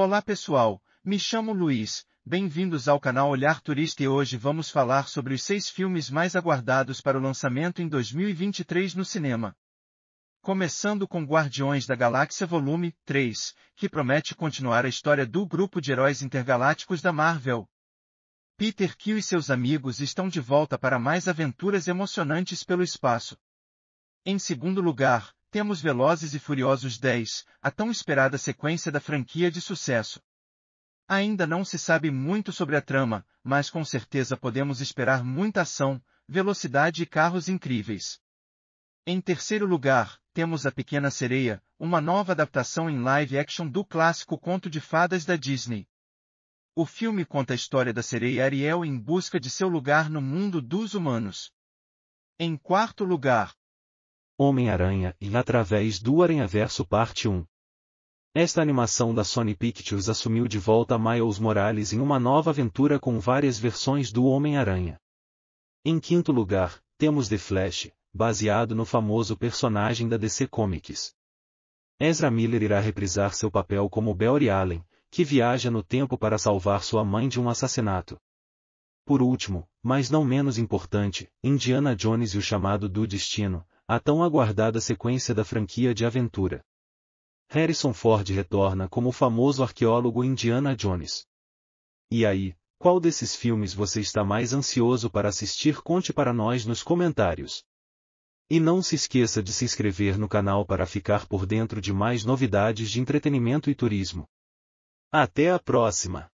Olá pessoal, me chamo Luiz, bem-vindos ao canal Olhar Turista e hoje vamos falar sobre os seis filmes mais aguardados para o lançamento em 2023 no cinema. Começando com Guardiões da Galáxia Volume 3, que promete continuar a história do grupo de heróis intergalácticos da Marvel. Peter Quill e seus amigos estão de volta para mais aventuras emocionantes pelo espaço. Em segundo lugar, temos Velozes e Furiosos 10, a tão esperada sequência da franquia de sucesso. Ainda não se sabe muito sobre a trama, mas com certeza podemos esperar muita ação, velocidade e carros incríveis. Em terceiro lugar, temos A Pequena Sereia, uma nova adaptação em live action do clássico conto de fadas da Disney. O filme conta a história da sereia Ariel em busca de seu lugar no mundo dos humanos. Em quarto lugar, Homem-Aranha e Através do Aranhaverso Parte 1. Esta animação da Sony Pictures assumiu de volta Miles Morales em uma nova aventura com várias versões do Homem-Aranha. Em quinto lugar, temos The Flash, baseado no famoso personagem da DC Comics. Ezra Miller irá reprisar seu papel como Barry Allen, que viaja no tempo para salvar sua mãe de um assassinato. Por último, mas não menos importante, Indiana Jones e o Chamado do Destino, a tão aguardada sequência da franquia de aventura. Harrison Ford retorna como o famoso arqueólogo Indiana Jones. E aí, qual desses filmes você está mais ansioso para assistir? Conte para nós nos comentários. E não se esqueça de se inscrever no canal para ficar por dentro de mais novidades de entretenimento e turismo. Até a próxima!